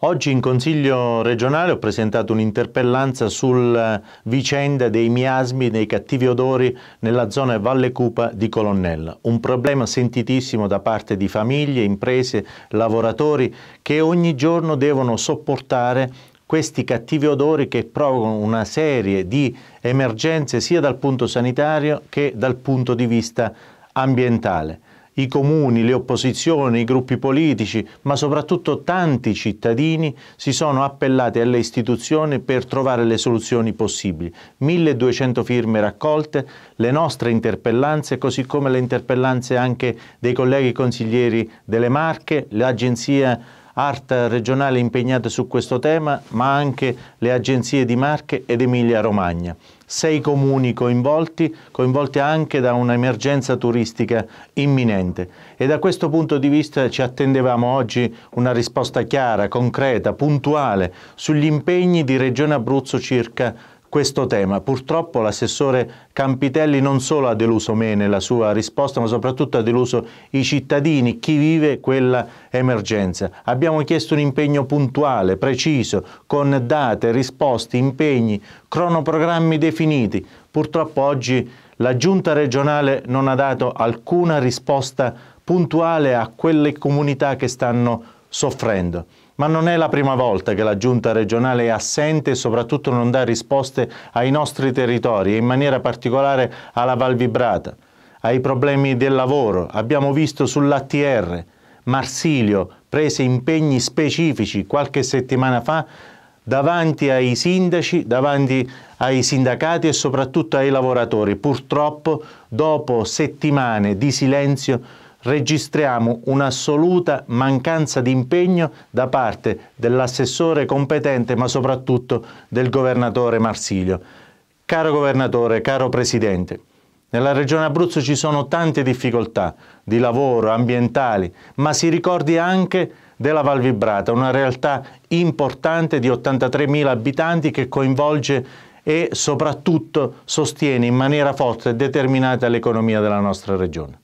Oggi in Consiglio regionale ho presentato un'interpellanza sulla vicenda dei miasmi, dei cattivi odori nella zona Valle Cupa di Colonnella, un problema sentitissimo da parte di famiglie, imprese, lavoratori che ogni giorno devono sopportare questi cattivi odori che provocano una serie di emergenze sia dal punto sanitario che dal punto di vista ambientale i comuni, le opposizioni, i gruppi politici, ma soprattutto tanti cittadini si sono appellati alle istituzioni per trovare le soluzioni possibili. 1200 firme raccolte, le nostre interpellanze, così come le interpellanze anche dei colleghi consiglieri delle Marche, l'agenzia ART regionale impegnate su questo tema, ma anche le agenzie di Marche ed Emilia Romagna. Sei comuni coinvolti, coinvolti anche da un'emergenza turistica imminente. E da questo punto di vista ci attendevamo oggi una risposta chiara, concreta, puntuale sugli impegni di Regione Abruzzo circa questo tema. Purtroppo l'assessore Campitelli non solo ha deluso me nella sua risposta, ma soprattutto ha deluso i cittadini, chi vive quella emergenza. Abbiamo chiesto un impegno puntuale, preciso, con date, risposte, impegni, cronoprogrammi definiti. Purtroppo oggi la giunta regionale non ha dato alcuna risposta puntuale a quelle comunità che stanno soffrendo. Ma non è la prima volta che la giunta regionale è assente e soprattutto non dà risposte ai nostri territori e in maniera particolare alla Val Vibrata, ai problemi del lavoro, abbiamo visto sull'ATR, Marsilio prese impegni specifici qualche settimana fa davanti ai sindaci, davanti ai sindacati e soprattutto ai lavoratori. Purtroppo dopo settimane di silenzio registriamo un'assoluta mancanza di impegno da parte dell'assessore competente ma soprattutto del governatore Marsilio. Caro governatore, caro presidente, nella regione Abruzzo ci sono tante difficoltà di lavoro, ambientali, ma si ricordi anche della Val Vibrata, una realtà importante di 83.000 abitanti che coinvolge e soprattutto sostiene in maniera forte e determinata l'economia della nostra regione.